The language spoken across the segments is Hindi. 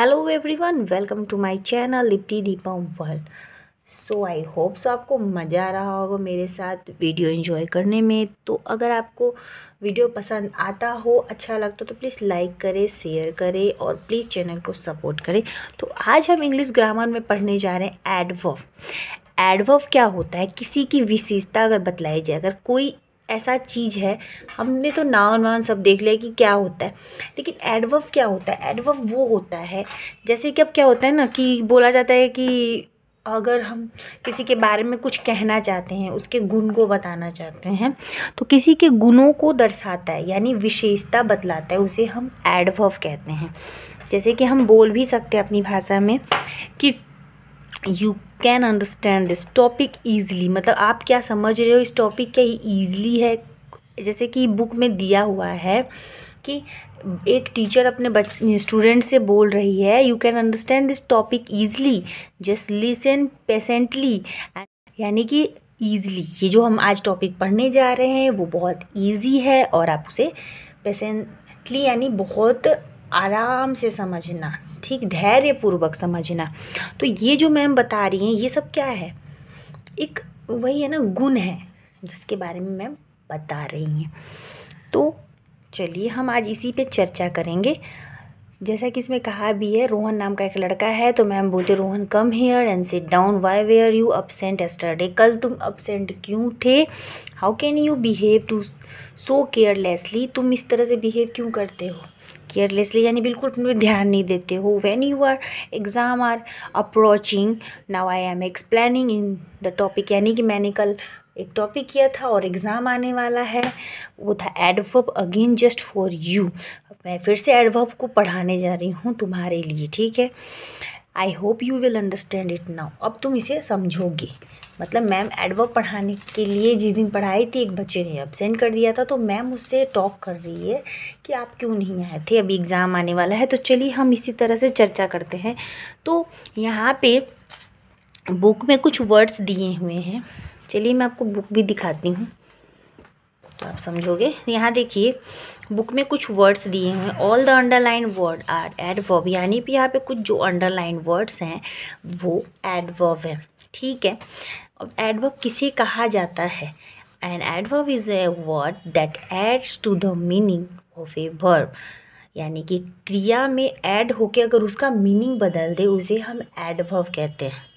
Hello everyone welcome to my channel लिप्टी दीपम world so I hope so आपको मज़ा आ रहा होगा मेरे साथ वीडियो एंजॉय करने में तो अगर आपको वीडियो पसंद आता हो अच्छा लगता हो तो प्लीज़ लाइक करें शेयर करें और प्लीज़ चैनल को सपोर्ट करें तो आज हम इंग्लिश ग्रामर में पढ़ने जा रहे हैं एडवर्व एडवर्व क्या होता है किसी की विशेषता अगर बतलाई जाए अगर कोई ऐसा चीज़ है हमने तो नाउन वाउन सब देख लिया कि क्या होता है लेकिन एडवर्व क्या होता है एडवर्व वो होता है जैसे कि अब क्या होता है ना कि बोला जाता है कि अगर हम किसी के बारे में कुछ कहना चाहते हैं उसके गुण को बताना चाहते हैं तो किसी के गुणों को दर्शाता है यानी विशेषता बतलाता है उसे हम एडवर्व कहते हैं जैसे कि हम बोल भी सकते हैं अपनी भाषा में कि you can understand this topic easily मतलब आप क्या समझ रहे हो इस टॉपिक क्या ईजली है जैसे कि बुक में दिया हुआ है कि एक टीचर अपने बच स्टूडेंट से बोल रही है you can understand this topic easily just listen patiently यानी कि ईजली ये जो हम आज टॉपिक पढ़ने जा रहे हैं वो बहुत ईजी है और आप उसे पेसेंटली यानी बहुत आराम से समझना ठीक धैर्यपूर्वक समझना तो ये जो मैम बता रही हैं ये सब क्या है एक वही है ना गुण है जिसके बारे में मैम बता रही हैं तो चलिए हम आज इसी पे चर्चा करेंगे जैसा कि इसमें कहा भी है रोहन नाम का एक लड़का है तो मैम बोलते Rohan come here and sit down why where you absent yesterday कल तुम अपसेंट क्यों थे how can you behave to so carelessly तुम इस तरह से बिहेव क्यों करते हो केयरलेसली यानी बिल्कुल तुम्हें ध्यान नहीं देते हो when you are exam are approaching now I am explaining in the topic यानी कि मैंने कल एक टॉपिक किया था और एग्ज़ाम आने वाला है वो था adverb again just for you मैं फिर से एडवर्ब को पढ़ाने जा रही हूँ तुम्हारे लिए ठीक है I hope you will understand it now अब तुम इसे समझोगे मतलब मैम एडवर्ब पढ़ाने के लिए जिस दिन पढ़ाई थी एक बच्चे ने एबसेंट कर दिया था तो मैम उससे टॉक कर रही है कि आप क्यों नहीं आए थे अभी एग्ज़ाम आने वाला है तो चलिए हम इसी तरह से चर्चा करते हैं तो यहाँ पे बुक में कुछ वर्ड्स दिए हुए हैं चलिए मैं आपको बुक भी दिखाती हूँ तो आप समझोगे यहाँ देखिए बुक में कुछ वर्ड्स दिए हैं all the underline word are adverb यानी कि यहाँ पे कुछ जो अंडरलाइन वर्ड्स हैं वो एडवर्ब हैं ठीक है अब एडवर्ब किसे कहा जाता है an adverb is a word that adds to the meaning of a verb यानी कि क्रिया में ऐड होके अगर उसका मीनिंग बदल दे उसे हम एडवर्ब कहते हैं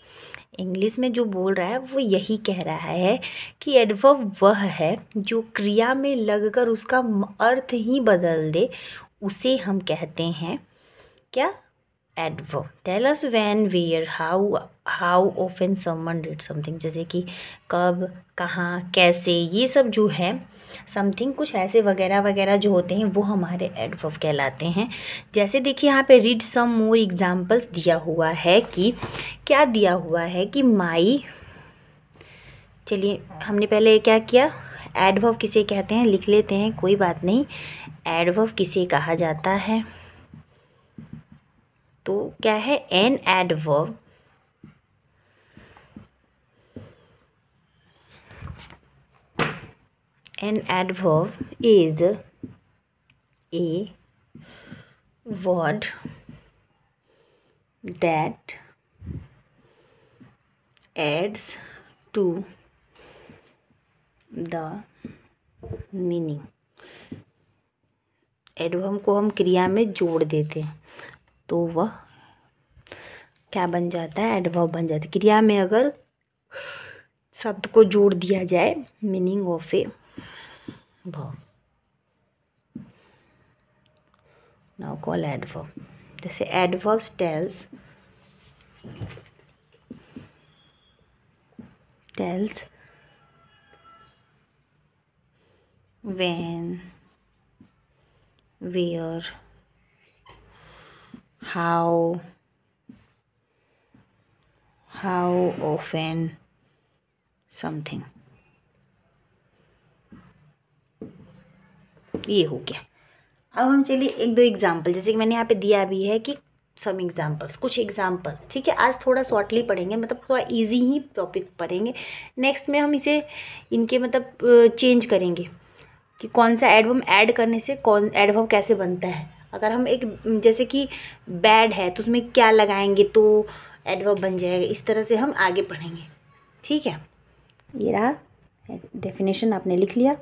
इंग्लिश में जो बोल रहा है वो यही कह रहा है कि एडवर्ब वह है जो क्रिया में लगकर उसका अर्थ ही बदल दे उसे हम कहते हैं क्या adverb tell us when where how how often someone did something जैसे कि कब कहाँ कैसे ये सब जो है समथिंग कुछ ऐसे वगैरह वगैरह जो होते हैं वो हमारे एडवर्ब कहलाते हैं जैसे देखिए यहाँ पे रीड सम मोर एग्जांपल्स दिया हुआ है कि क्या दिया हुआ है कि माई चलिए हमने पहले क्या किया एडवर्ब किसे कहते हैं लिख लेते हैं कोई बात नहीं एडवर्ब किसे कहा जाता है तो क्या है an adverb an adverb is a word that adds to the meaning adverb को हम क्रिया में जोड़ देते हैं तो वह क्या बन जाता है एडवर्ब बन जाता है क्रिया में अगर शब्द को जोड़ दिया जाए meaning of a Now call adverb. They say adverbs tells tells when where how how often something ये हो गया अब हम चलिए एक दो एग्जाम्पल जैसे कि मैंने यहाँ पे दिया भी है कि सम एग्जाम्पल्स कुछ एग्जाम्पल्स ठीक है आज थोड़ा शॉर्टली पढ़ेंगे मतलब थोड़ा इजी ही टॉपिक पढ़ेंगे नेक्स्ट में हम इसे इनके मतलब चेंज करेंगे कि कौन सा एडवम ऐड करने से कौन एडवम कैसे बनता है अगर हम एक जैसे कि बैड है तो उसमें क्या लगाएंगे तो एडवम बन जाएगा इस तरह से हम आगे पढ़ेंगे ठीक है ये रहा डेफिनेशन आपने लिख लिया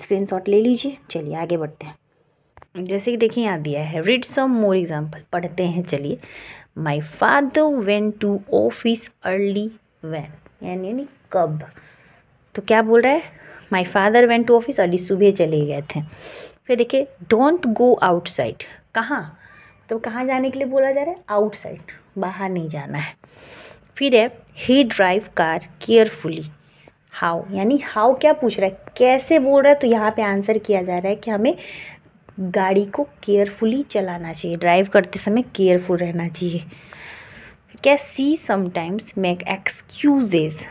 स्क्रीनशॉट ले लीजिए चलिए आगे बढ़ते हैं जैसे कि देखिए यहाँ दिया है रीड सम मोर एग्जाम्पल पढ़ते हैं चलिए my father went to office early when यानी यानी कब तो क्या बोल रहा है my father went to office early सुबह चले गए थे फिर देखिए डोंट गो आउटसाइड कहाँ तो कहाँ जाने के लिए बोला जा रहा है आउटसाइड बाहर नहीं जाना है फिर है he drive car carefully how यानी हाउ क्या पूछ रहा है कैसे बोल रहा है तो यहाँ पे आंसर किया जा रहा है कि हमें गाड़ी को केयरफुली चलाना चाहिए ड्राइव करते समय केयरफुल रहना चाहिए क्या सी समटाइम्स मेक एक्सक्यूजेज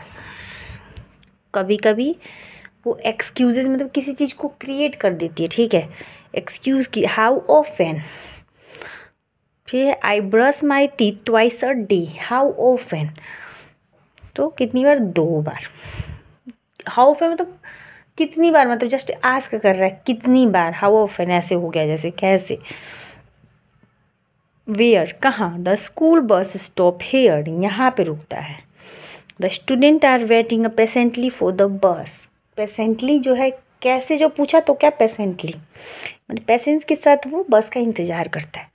कभी कभी वो एक्सक्यूजेज मतलब किसी चीज़ को क्रिएट कर देती है ठीक है एक्सक्यूज की हाउ ऑफ ठीक है I brush my teeth twice a day how एन तो कितनी बार दो बार हाउ ऑफ मतलब कितनी बार मतलब जस्ट आस्क कर रहा है कितनी बार हाउ एन ऐसे हो गया जैसे कैसे वेयर कहाँ the school bus stop here यहाँ पे रुकता है the student are waiting patiently for the bus patiently जो है कैसे जो पूछा तो क्या पेसेंटली मतलब पेशेंस के साथ वो बस का इंतज़ार करता है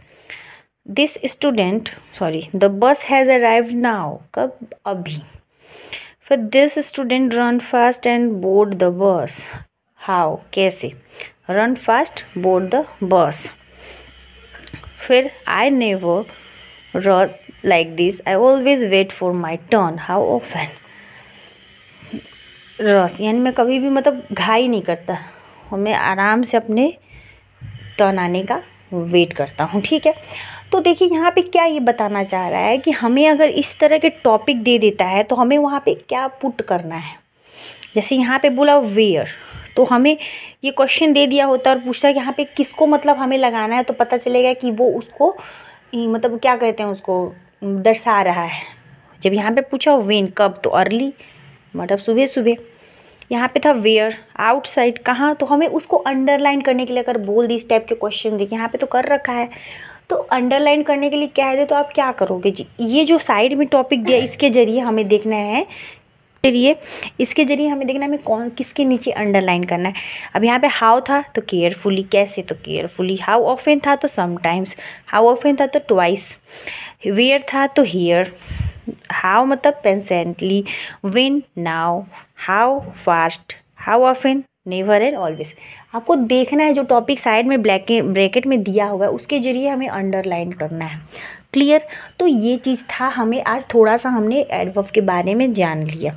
this student sorry the bus has arrived now कब अभी फिर this student run fast and board the bus how कैसे run fast board the bus फिर I never rush like this I always wait for my turn how often rush यानी मैं कभी भी मतलब घाई नहीं करता और मैं आराम से अपने टर्न आने का वेट करता हूँ ठीक है तो देखिए यहाँ पे क्या ये बताना चाह रहा है कि हमें अगर इस तरह के टॉपिक दे देता है तो हमें वहाँ पे क्या पुट करना है जैसे यहाँ पे बोला वेयर तो हमें ये क्वेश्चन दे दिया होता और पूछता है कि यहाँ पे किसको मतलब हमें लगाना है तो पता चलेगा कि वो उसको मतलब क्या कहते हैं उसको दर्शा रहा है जब यहाँ पे पूछा वेन कब तो अर्ली मतलब सुबह सुबह यहाँ पे था वेयर आउटसाइड कहाँ तो हमें उसको अंडरलाइन करने के लिए अगर बोल दी इस टाइप के क्वेश्चन देखिए यहाँ पे तो कर रखा है तो अंडरलाइन करने के लिए कह दे तो आप क्या करोगे जी ये जो साइड में टॉपिक दिया इसके ज़रिए हमें देखना है चलिए इसके जरिए हमें देखना है हमें कौन किसके नीचे अंडरलाइन करना है अब यहाँ पे हाउ था तो केयरफुली कैसे तो केयरफुली हाउ ऑफेन था तो समटाइम्स हाउ ऑफेन था तो ट्वाइस वेयर था तो हेयर हाउ मतलब patiently when now how fast how often never and always आपको देखना है जो टॉपिक साइड में ब्लैक ब्रैकेट में दिया होगा उसके जरिए हमें अंडरलाइन करना है क्लियर तो ये चीज़ था हमें आज थोड़ा सा हमने एडवर्ब के बारे में जान लिया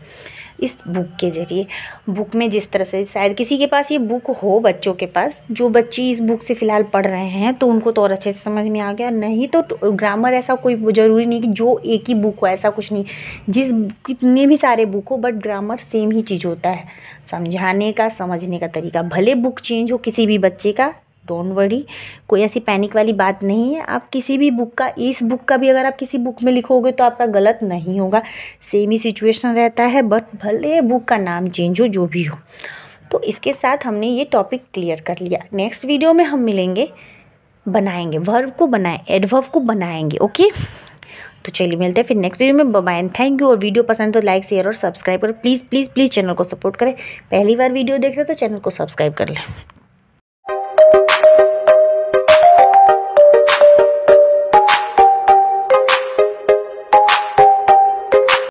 इस बुक के ज़रिए बुक में जिस तरह से शायद किसी के पास ये बुक हो बच्चों के पास जो बच्चे इस बुक से फ़िलहाल पढ़ रहे हैं तो उनको तो और अच्छे से समझ में आ गया नहीं तो, ग्रामर तो ऐसा कोई ज़रूरी नहीं कि जो एक ही बुक हो ऐसा कुछ नहीं जिस कितने भी सारे बुक हो बट ग्रामर सेम ही चीज़ होता है समझाने का समझने का तरीका भले बुक चेंज हो किसी भी बच्चे का डोंट वरी कोई ऐसी पैनिक वाली बात नहीं है आप किसी भी बुक का इस बुक का भी अगर आप किसी बुक में लिखोगे तो आपका गलत नहीं होगा सेम ही सिचुएशन रहता है बट भले बुक का नाम चेंज हो जो भी हो तो इसके साथ हमने ये टॉपिक क्लियर कर लिया नेक्स्ट वीडियो में हम मिलेंगे बनाएंगे वर्व को बनाए एडवर्व को बनाएंगे ओके तो चलिए मिलते हैं फिर नेक्स्ट वीडियो में बबाइन थैंक यू और वीडियो पसंद तो लाइक शेयर और सब्सक्राइब करें प्लीज़ प्लीज़ प्लीज़ चैनल को सपोर्ट करें पहली बार वीडियो देख रहे हो तो चैनल को सब्सक्राइब कर लें